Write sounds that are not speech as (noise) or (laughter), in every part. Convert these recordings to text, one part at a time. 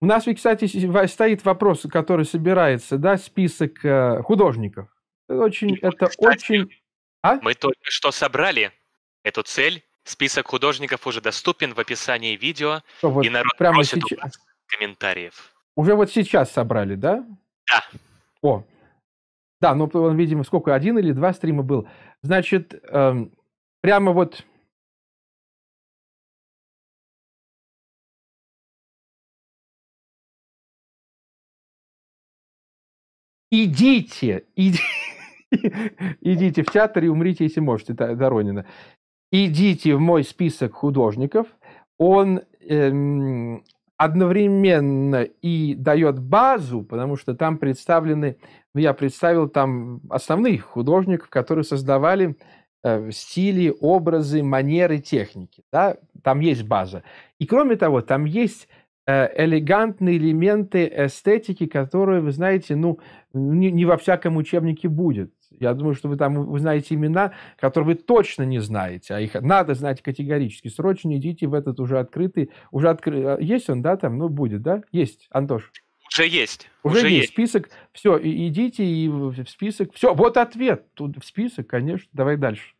У нас кстати, стоит вопрос, который собирается, да, список э, художников. Это очень, это кстати, очень... А? Мы только что собрали эту цель. Список художников уже доступен в описании видео. Что, вот И народ прямо просит сейчас? у вас комментариев. Уже вот сейчас собрали, да? Да. О, да, ну, видимо, сколько, один или два стрима был. Значит, эм, прямо вот идите, (laughs) идите в театр и умрите, если можете, Доронина. Идите в мой список художников. Он эм, одновременно и дает базу, потому что там представлены, ну, я представил там основных художников, которые создавали э, стили, образы, манеры, техники. Да? Там есть база. И кроме того, там есть Э, элегантные элементы эстетики, которые, вы знаете, ну, не, не во всяком учебнике будет. Я думаю, что вы там вы знаете имена, которые вы точно не знаете, а их надо знать категорически. Срочно идите в этот уже открытый, уже открытый. Э, есть он, да, там, ну, будет, да? Есть, Антош? Уже есть. Уже, уже есть. есть список. Все, идите и в список. Все, вот ответ. Тут в список, конечно. Давай дальше.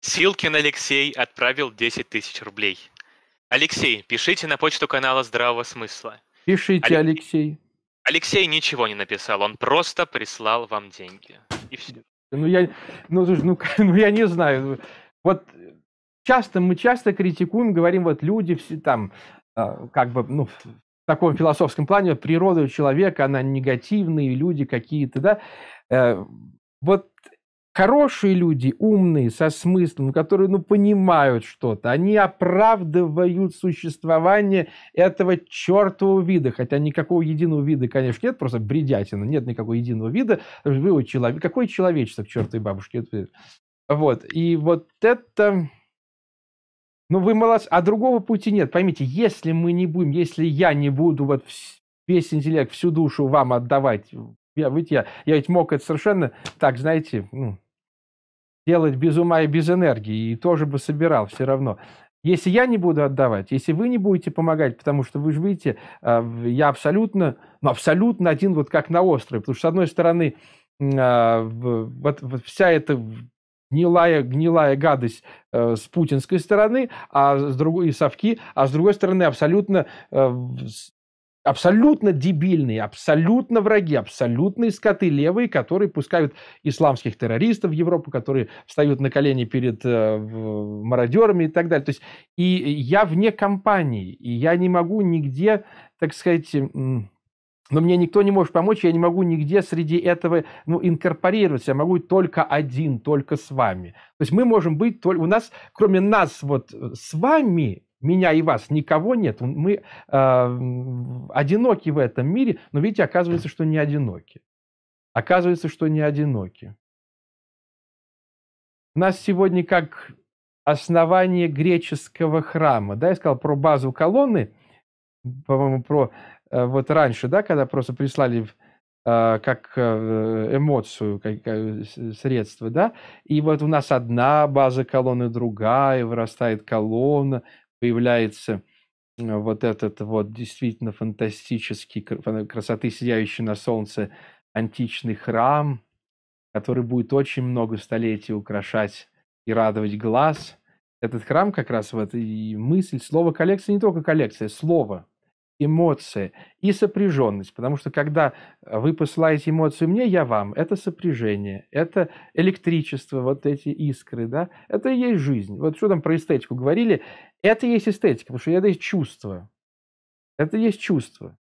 Силкин Алексей отправил 10 тысяч рублей. Алексей, пишите на почту канала Здравого Смысла. Пишите, Алек... Алексей. Алексей ничего не написал, он просто прислал вам деньги. И все. Ну я, ну, ну, (laughs) ну я не знаю. Вот часто мы часто критикуем, говорим, вот люди все там, а, как бы, ну, в таком философском плане, природа у человека, она негативная, люди какие-то, да. Э, вот Хорошие люди, умные, со смыслом, которые ну, понимают что-то, они оправдывают существование этого чертового вида. Хотя никакого единого вида, конечно, нет, просто бредятина, нет никакого единого вида. Вы человек, какое человечество к чертовой бабушке? Вот, и вот это... Ну, вы молодцы. А другого пути нет. Поймите, если мы не будем, если я не буду вот весь интеллект, всю душу вам отдавать, я, ведь я, я ведь мог это совершенно так, знаете, ну, делать без ума и без энергии, и тоже бы собирал все равно. Если я не буду отдавать, если вы не будете помогать, потому что вы же видите, а, я абсолютно, ну, абсолютно один вот как на острове, потому что, с одной стороны, а, вот, вот вся эта гнилая, гнилая гадость э, с путинской стороны, а с другой и совки, а с другой стороны абсолютно э, абсолютно дебильные, абсолютно враги, абсолютные скоты левые, которые пускают исламских террористов в Европу, которые встают на колени перед э, мародерами и так далее. То есть и я вне компании, и я не могу нигде, так сказать, но ну, мне никто не может помочь, я не могу нигде среди этого ну, инкорпорироваться, я могу только один, только с вами. То есть мы можем быть, только у нас, кроме нас вот э, с вами, меня и вас, никого нет. Мы э, одиноки в этом мире, но видите, оказывается, что не одиноки. Оказывается, что не одиноки. У нас сегодня как основание греческого храма. Да, я сказал про базу колонны, по-моему, про э, вот раньше, да, когда просто прислали а, э, как эмоцию, как э, средство, да, и вот у нас одна база колонны, другая, вырастает колонна, появляется э, вот этот вот действительно фантастический, красоты сияющий на солнце античный храм, который будет очень много столетий украшать и радовать глаз. Этот храм как раз вот и мысль, слово коллекция не только коллекция, слово – эмоции и сопряженность. Потому что когда э, вы посылаете эмоцию мне, я вам, это сопряжение, это электричество, вот эти искры, да, это и есть жизнь. Вот что там про эстетику говорили, это и есть эстетика, потому что это есть чувство. Это и есть чувство.